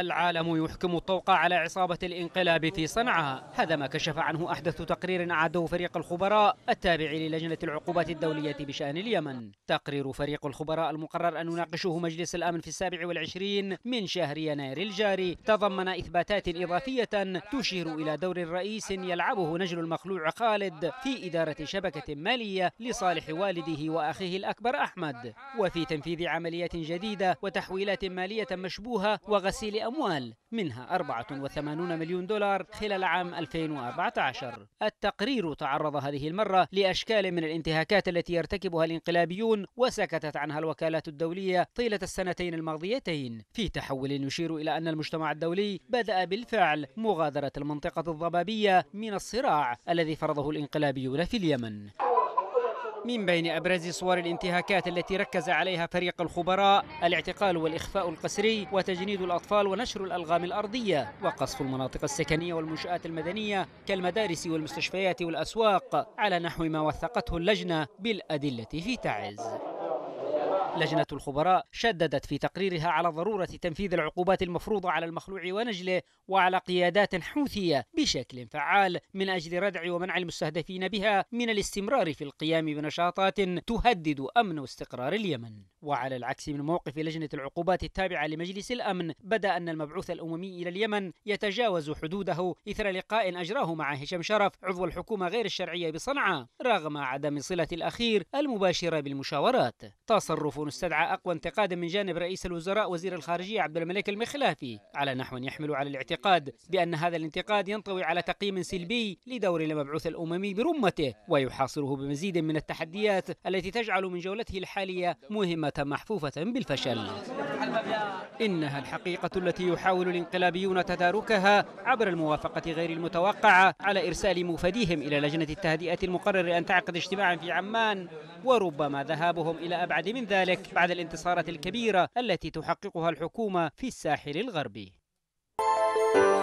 العالم يحكم الطوق على عصابة الانقلاب في صنعاء هذا ما كشف عنه أحدث تقرير أعده فريق الخبراء التابع للجنة العقوبات الدولية بشأن اليمن تقرير فريق الخبراء المقرر أن يناقشه مجلس الأمن في السابع والعشرين من شهر يناير الجاري تضمن إثباتات إضافية تشير إلى دور رئيس يلعبه نجل المخلوع خالد في إدارة شبكة مالية لصالح والده وأخيه الأكبر أحمد وفي تنفيذ عمليات جديدة وتحويلات مالية مشبوهة وغسيل أموال منها 84 مليون دولار خلال عام 2014 التقرير تعرض هذه المرة لأشكال من الانتهاكات التي يرتكبها الانقلابيون وسكتت عنها الوكالات الدولية طيلة السنتين الماضيتين في تحول يشير إلى أن المجتمع الدولي بدأ بالفعل مغادرة المنطقة الضبابية من الصراع الذي فرضه الانقلابيون في اليمن من بين أبرز صور الانتهاكات التي ركز عليها فريق الخبراء الاعتقال والإخفاء القسري وتجنيد الأطفال ونشر الألغام الأرضية وقصف المناطق السكنية والمنشآت المدنية كالمدارس والمستشفيات والأسواق على نحو ما وثقته اللجنة بالأدلة في تعز لجنة الخبراء شددت في تقريرها على ضرورة تنفيذ العقوبات المفروضة على المخلوع ونجله وعلى قيادات حوثية بشكل فعال من أجل ردع ومنع المستهدفين بها من الاستمرار في القيام بنشاطات تهدد أمن واستقرار اليمن وعلى العكس من موقف لجنة العقوبات التابعة لمجلس الأمن بدا أن المبعوث الأممي إلى اليمن يتجاوز حدوده إثر لقاء أجراه مع هشام شرف عضو الحكومة غير الشرعية بصنعاء رغم عدم صلة الأخير المباشرة بالمشاورات تصرف يكون استدعى أقوى انتقادا من جانب رئيس الوزراء وزير الخارجية عبد الملك المخلافي على نحو يحمل على الاعتقاد بأن هذا الانتقاد ينطوي على تقييم سلبي لدور المبعوث الأممي برمته ويحاصره بمزيد من التحديات التي تجعل من جولته الحالية مهمة محفوفة بالفشل إنها الحقيقة التي يحاول الانقلابيون تداركها عبر الموافقة غير المتوقعة على إرسال موفديهم إلى لجنة التهدئة المقرر أن تعقد اجتماعا في عمان وربما ذهابهم إلى أبعد من ذلك بعد الانتصارات الكبيرة التي تحققها الحكومة في الساحل الغربي